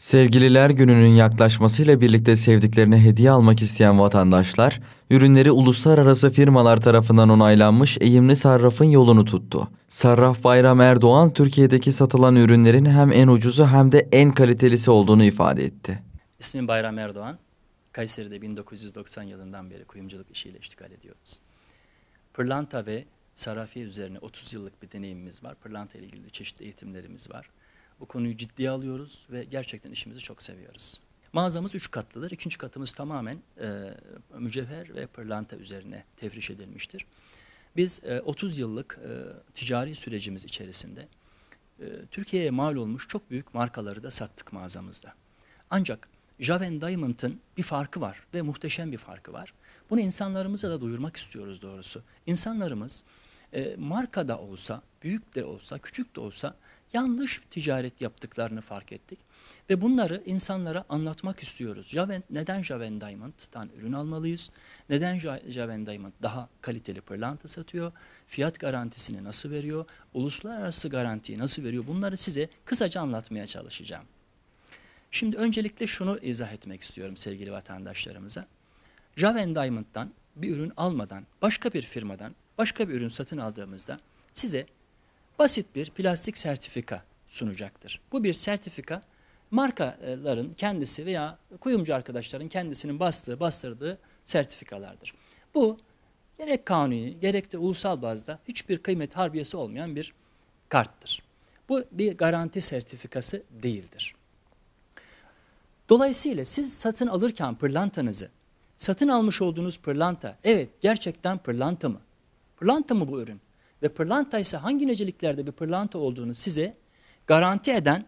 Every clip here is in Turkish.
Sevgililer gününün yaklaşmasıyla birlikte sevdiklerine hediye almak isteyen vatandaşlar, ürünleri uluslararası firmalar tarafından onaylanmış eğimli sarrafın yolunu tuttu. Sarraf Bayram Erdoğan, Türkiye'deki satılan ürünlerin hem en ucuzu hem de en kalitelisi olduğunu ifade etti. İsmim Bayram Erdoğan. Kayseri'de 1990 yılından beri kuyumculuk işiyle iştigal ediyoruz. Pırlanta ve sarafiye üzerine 30 yıllık bir deneyimimiz var. Pırlanta ile ilgili çeşitli eğitimlerimiz var. Bu konuyu ciddiye alıyoruz ve gerçekten işimizi çok seviyoruz. Mağazamız üç katlıdır. İkinci katımız tamamen e, mücevher ve pırlanta üzerine tefriş edilmiştir. Biz e, 30 yıllık e, ticari sürecimiz içerisinde e, Türkiye'ye mal olmuş çok büyük markaları da sattık mağazamızda. Ancak Javen Diamond'ın bir farkı var ve muhteşem bir farkı var. Bunu insanlarımıza da duyurmak istiyoruz doğrusu. İnsanlarımız e, marka da olsa, büyük de olsa, küçük de olsa yanlış ticaret yaptıklarını fark ettik. Ve bunları insanlara anlatmak istiyoruz. Javen, neden Javen Diamond'dan ürün almalıyız? Neden Javen Diamond daha kaliteli pırlanta satıyor? Fiyat garantisini nasıl veriyor? Uluslararası garantiyi nasıl veriyor? Bunları size kısaca anlatmaya çalışacağım. Şimdi öncelikle şunu izah etmek istiyorum sevgili vatandaşlarımıza. Javen Diamond'dan bir ürün almadan, başka bir firmadan başka bir ürün satın aldığımızda size basit bir plastik sertifika sunacaktır. Bu bir sertifika markaların kendisi veya kuyumcu arkadaşların kendisinin bastığı, bastırdığı sertifikalardır. Bu gerek kanuni gerek de ulusal bazda hiçbir kıymet harbiyesi olmayan bir karttır. Bu bir garanti sertifikası değildir. Dolayısıyla siz satın alırken pırlantanızı, satın almış olduğunuz pırlanta, evet gerçekten pırlanta mı? Pırlanta mı bu ürün? ve pırlanta ise hangi niceliklerde bir pırlanta olduğunu size garanti eden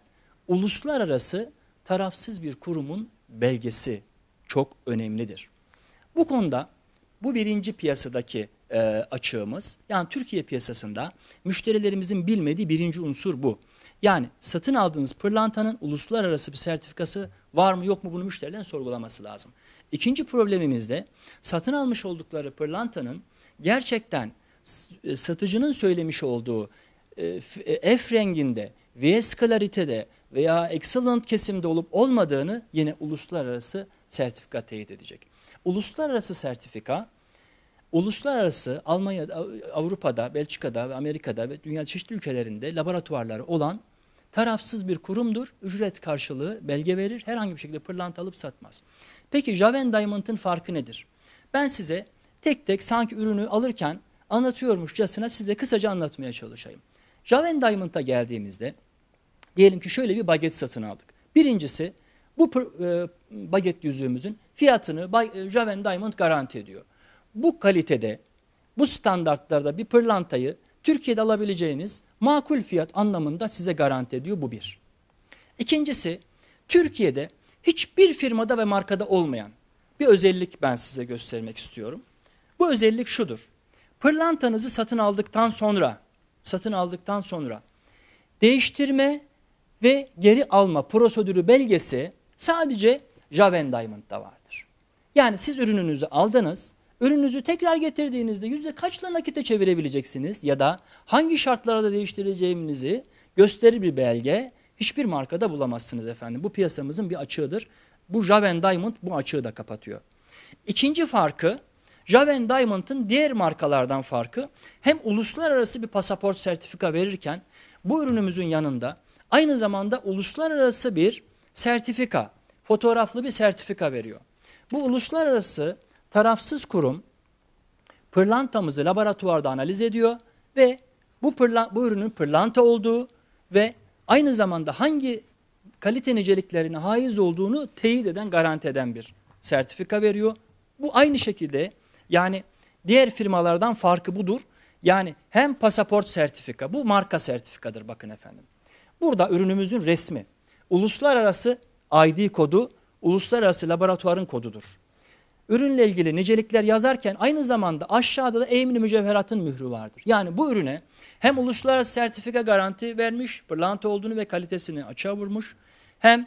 uluslararası tarafsız bir kurumun belgesi çok önemlidir. Bu konuda bu birinci piyasadaki e, açığımız yani Türkiye piyasasında müşterilerimizin bilmediği birinci unsur bu. Yani satın aldığınız pırlantanın uluslararası bir sertifikası var mı yok mu bunu müşterilerin sorgulaması lazım. İkinci problemimiz de satın almış oldukları pırlantanın gerçekten e, satıcının söylemiş olduğu e, e, F renginde, VS kalaritede veya excellent kesimde olup olmadığını yine uluslararası sertifika teyit edecek. Uluslararası sertifika, uluslararası Almanya'da, Avrupa'da, Belçika'da ve Amerika'da ve dünya çeşitli ülkelerinde laboratuvarları olan tarafsız bir kurumdur. Ücret karşılığı belge verir. Herhangi bir şekilde pırlanta alıp satmaz. Peki Javen Diamond'ın farkı nedir? Ben size tek tek sanki ürünü alırken anlatıyormuşçasına size kısaca anlatmaya çalışayım. Raven Diamond'a geldiğimizde diyelim ki şöyle bir baget satın aldık. Birincisi bu e, baget yüzüğümüzün fiyatını e, Raven Diamond garanti ediyor. Bu kalitede, bu standartlarda bir pırlantayı Türkiye'de alabileceğiniz makul fiyat anlamında size garanti ediyor bu bir. İkincisi Türkiye'de hiçbir firmada ve markada olmayan bir özellik ben size göstermek istiyorum. Bu özellik şudur. Pırlantanızı satın aldıktan sonra, satın aldıktan sonra değiştirme ve geri alma prosedürü belgesi sadece Javen Diamond'da vardır. Yani siz ürününüzü aldınız, ürününüzü tekrar getirdiğinizde yüzde kaçla nakite çevirebileceksiniz ya da hangi şartlarda değiştireceğinizi gösterir bir belge hiçbir markada bulamazsınız efendim. Bu piyasamızın bir açığıdır. Bu Javen Diamond bu açığı da kapatıyor. İkinci farkı Javen Diamond'ın diğer markalardan farkı hem uluslararası bir pasaport sertifika verirken bu ürünümüzün yanında aynı zamanda uluslararası bir sertifika, fotoğraflı bir sertifika veriyor. Bu uluslararası tarafsız kurum pırlantamızı laboratuvarda analiz ediyor ve bu, pırla, bu ürünün pırlanta olduğu ve aynı zamanda hangi kalite niceliklerine haiz olduğunu teyit eden, garanti eden bir sertifika veriyor. Bu aynı şekilde yani diğer firmalardan farkı budur. Yani hem pasaport sertifika, bu marka sertifikadır bakın efendim. Burada ürünümüzün resmi, uluslararası ID kodu, uluslararası laboratuvarın kodudur. Ürünle ilgili nicelikler yazarken aynı zamanda aşağıda da emin mücevheratın mührü vardır. Yani bu ürüne hem uluslararası sertifika garanti vermiş, pırlanta olduğunu ve kalitesini açığa vurmuş, hem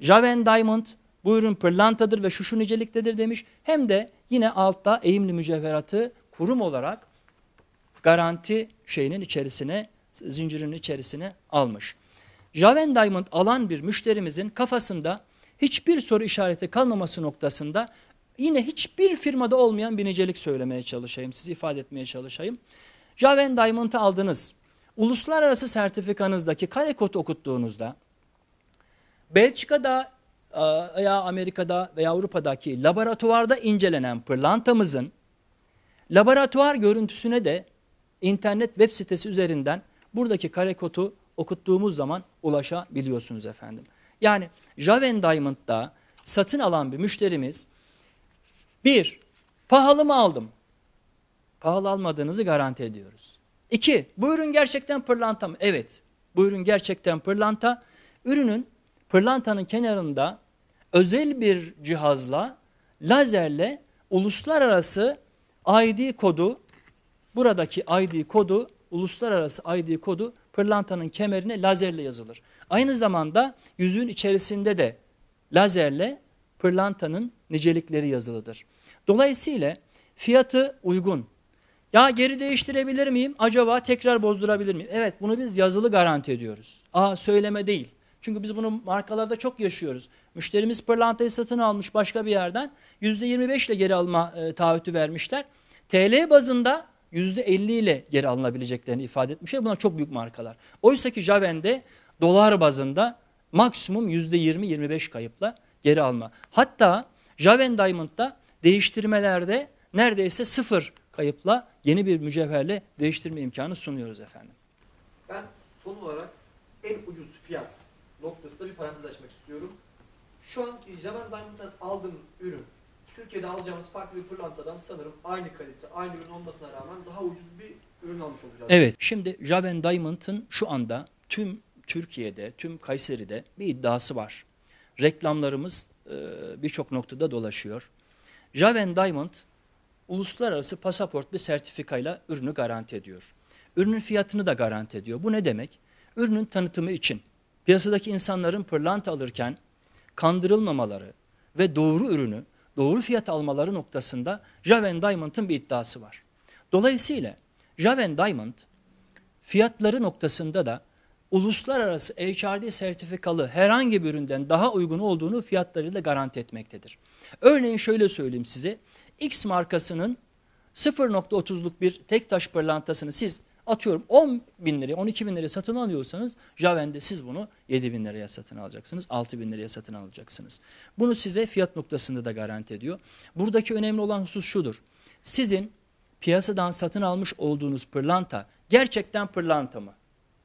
Javen Diamond bu ürün pırlantadır ve şu şu niceliktedir demiş. Hem de yine altta eğimli mücevheratı kurum olarak garanti şeyinin içerisine, zincirin içerisine almış. Javen Diamond alan bir müşterimizin kafasında hiçbir soru işareti kalmaması noktasında yine hiçbir firmada olmayan bir nicelik söylemeye çalışayım, sizi ifade etmeye çalışayım. Javen Diamond'ı aldınız. Uluslararası sertifikanızdaki kare kod okuttuğunuzda Belçika'da ee, veya Amerika'da veya Avrupa'daki laboratuvarda incelenen pırlantamızın laboratuvar görüntüsüne de internet web sitesi üzerinden buradaki karekodu okuttuğumuz zaman ulaşabiliyorsunuz efendim. Yani Raven Diamond'da satın alan bir müşterimiz bir, pahalı mı aldım? Pahalı almadığınızı garanti ediyoruz. İki, bu ürün gerçekten pırlanta mı? Evet, bu ürün gerçekten pırlanta. Ürünün pırlantanın kenarında özel bir cihazla, lazerle uluslararası ID kodu, buradaki ID kodu, uluslararası ID kodu pırlantanın kemerine lazerle yazılır. Aynı zamanda yüzüğün içerisinde de lazerle pırlantanın nicelikleri yazılıdır. Dolayısıyla fiyatı uygun. Ya geri değiştirebilir miyim? Acaba tekrar bozdurabilir miyim? Evet bunu biz yazılı garanti ediyoruz. Aa söyleme değil. Çünkü biz bunu markalarda çok yaşıyoruz. Müşterimiz pırlantayı satın almış başka bir yerden yüzde %25 ile geri alma e, taahhütü vermişler. TL bazında yüzde %50 ile geri alınabileceklerini ifade etmişler. Bunlar çok büyük markalar. Oysaki Javen'de dolar bazında maksimum yüzde %20-25 kayıpla geri alma. Hatta Javen Diamond'da değiştirmelerde neredeyse sıfır kayıpla yeni bir mücevherle değiştirme imkanı sunuyoruz efendim. Ben son olarak en ucuz fiyat noktasında bir parantez açmak istiyorum. Şu anki Jaman Diamond'dan aldığım ürün, Türkiye'de alacağımız farklı bir pırlantadan sanırım aynı kalite, aynı ürün olmasına rağmen daha ucuz bir ürün almış olacağız. Evet, şimdi Javan Diamond'ın şu anda tüm Türkiye'de, tüm Kayseri'de bir iddiası var. Reklamlarımız e, birçok noktada dolaşıyor. Javan Diamond uluslararası pasaport bir sertifikayla ürünü garanti ediyor. Ürünün fiyatını da garanti ediyor. Bu ne demek? Ürünün tanıtımı için piyasadaki insanların pırlanta alırken kandırılmamaları ve doğru ürünü doğru fiyat almaları noktasında Javen Diamond'ın bir iddiası var. Dolayısıyla Javen Diamond fiyatları noktasında da uluslararası HRD sertifikalı herhangi bir üründen daha uygun olduğunu fiyatlarıyla garanti etmektedir. Örneğin şöyle söyleyeyim size. X markasının 0.30'luk bir tek taş pırlantasını siz Atıyorum 10 bin liraya, 12 bin liraya satın alıyorsanız Javen'de siz bunu 7 bin liraya satın alacaksınız, 6 bin liraya satın alacaksınız. Bunu size fiyat noktasında da garanti ediyor. Buradaki önemli olan husus şudur. Sizin piyasadan satın almış olduğunuz pırlanta gerçekten pırlanta mı?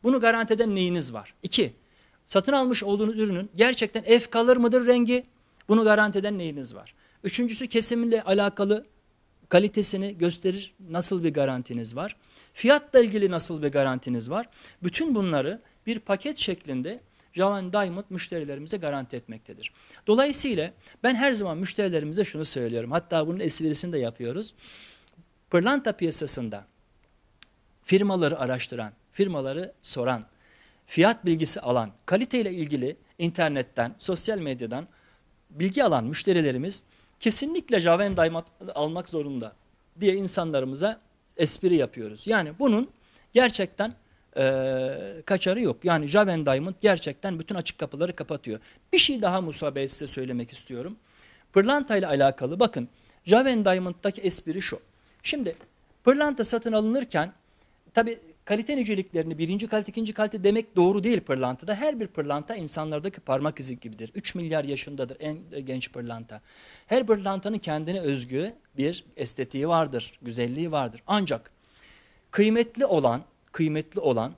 Bunu garanti eden neyiniz var? İki, satın almış olduğunuz ürünün gerçekten ef kalır mıdır rengi? Bunu garanti eden neyiniz var? Üçüncüsü kesimle alakalı kalitesini gösterir. Nasıl bir garantiniz var? Fiyatla ilgili nasıl bir garantiniz var? Bütün bunları bir paket şeklinde Javan Diamond müşterilerimize garanti etmektedir. Dolayısıyla ben her zaman müşterilerimize şunu söylüyorum. Hatta bunun esprisini de yapıyoruz. Pırlanta piyasasında firmaları araştıran, firmaları soran, fiyat bilgisi alan, kaliteyle ilgili internetten, sosyal medyadan bilgi alan müşterilerimiz kesinlikle Javan Diamond almak zorunda diye insanlarımıza espri yapıyoruz. Yani bunun gerçekten e, kaçarı yok. Yani Javen Diamond gerçekten bütün açık kapıları kapatıyor. Bir şey daha Musa Bey size söylemek istiyorum. Pırlanta ile alakalı bakın Javen Diamond'daki espri şu. Şimdi pırlanta satın alınırken tabi kalite niceliklerini birinci kalite, ikinci kalite demek doğru değil pırlantada. Her bir pırlanta insanlardaki parmak izi gibidir. 3 milyar yaşındadır en e, genç pırlanta. Her pırlantanın kendine özgü bir estetiği vardır, güzelliği vardır. Ancak kıymetli olan, kıymetli olan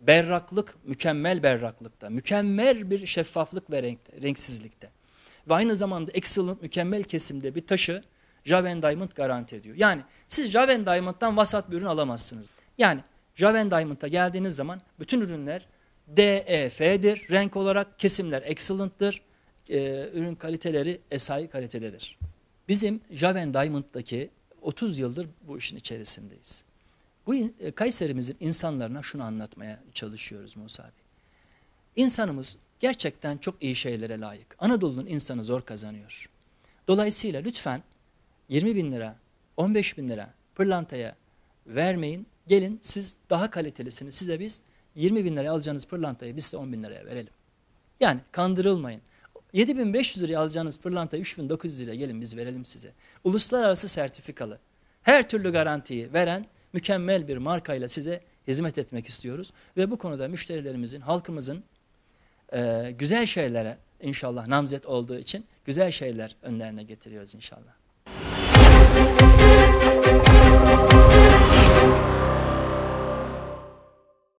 berraklık, mükemmel berraklıkta, mükemmel bir şeffaflık ve renkte, renksizlikte. Ve aynı zamanda excellent, mükemmel kesimde bir taşı Javen Diamond garanti ediyor. Yani siz Javen Diamond'dan vasat bir ürün alamazsınız. Yani Javen Diamond'a geldiğiniz zaman bütün ürünler DEF'dir. Renk olarak kesimler excellent'tır. E, ürün kaliteleri SI kalitededir. Bizim Javen Diamond'daki 30 yıldır bu işin içerisindeyiz. Bu e, Kayserimizin insanlarına şunu anlatmaya çalışıyoruz Musa abi. İnsanımız gerçekten çok iyi şeylere layık. Anadolu'nun insanı zor kazanıyor. Dolayısıyla lütfen 20 bin lira, 15 bin lira pırlantaya vermeyin. Gelin siz daha kalitelisini size biz 20 bin liraya alacağınız pırlantayı biz de 10 bin liraya verelim. Yani kandırılmayın. 7500 liraya alacağınız pırlantayı 3900 liraya gelin biz verelim size. Uluslararası sertifikalı her türlü garantiyi veren mükemmel bir markayla size hizmet etmek istiyoruz. Ve bu konuda müşterilerimizin, halkımızın e, güzel şeylere inşallah namzet olduğu için güzel şeyler önlerine getiriyoruz inşallah.